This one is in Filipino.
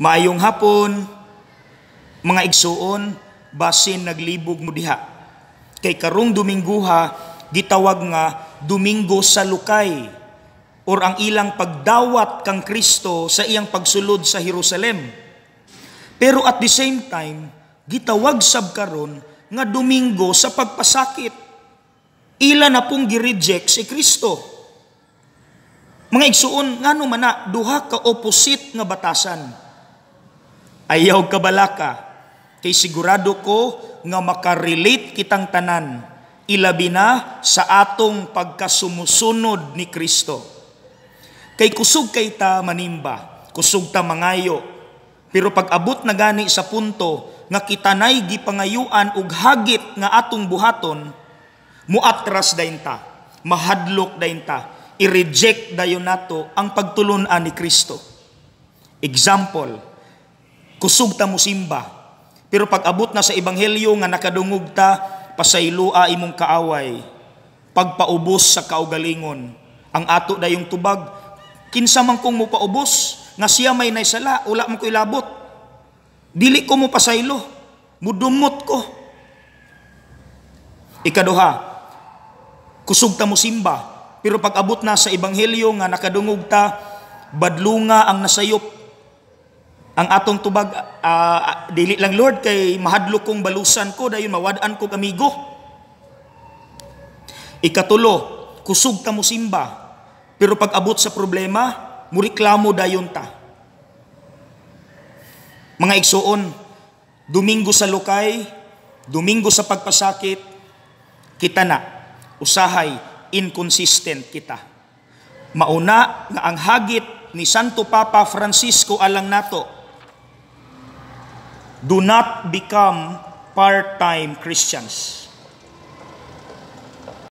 Mayong hapon, mga igsuon, basin naglibog mo diha. Kay karong Dominguha, gitawag nga Domingo sa Lukay or ang ilang pagdawat kang Kristo sa iyang pagsulod sa Jerusalem. Pero at the same time, gitawag sab karon nga Domingo sa pagpasakit. Ila na pong gireject si Kristo. Mga igsuon, ngano man na duha ka opposite nga batasan ayaw kabalaka. Kay sigurado ko nga makarelate kitang tanan, ilabi na sa atong pagkasumusunod ni Kristo. Kay kusog kay ta manimba, kusog ta mangayo. Pero pag abot na gani sa punto nga kitanay gipangayuan og hagit nga atong buhaton, muatras dayon ta, mahadlok dayon ta, i-reject dayon nato ang pagtulunan ni Kristo. Example, kusog ta mo simba. Pero pag abot na sa ebanghelyo nga nakadungog ta, pasaylua imong kaaway. Pagpaubos sa kaugalingon. Ang ato da yung tubag, kinsa man kong mupaubos, nga siya may naisala, ula mo ko ilabot. Dili ko mo pasaylo, mudumot ko. Ikaduha, kusog ta mo simba, pero pag abot na sa ebanghelyo nga nakadungog ta, badlunga ang nasayop ang atong tubag uh, dili lang Lord kay mahadlok kong balusan ko dayon mawad-an kog amigo ikatulo kusog ta mo simba pero pag abot sa problema mo reklamo dayon ta mga igsuon domingo sa lukay domingo sa pagpasakit kita na usahay inconsistent kita mauna nga ang hagit ni Santo Papa Francisco alang nato do not become part-time Christians.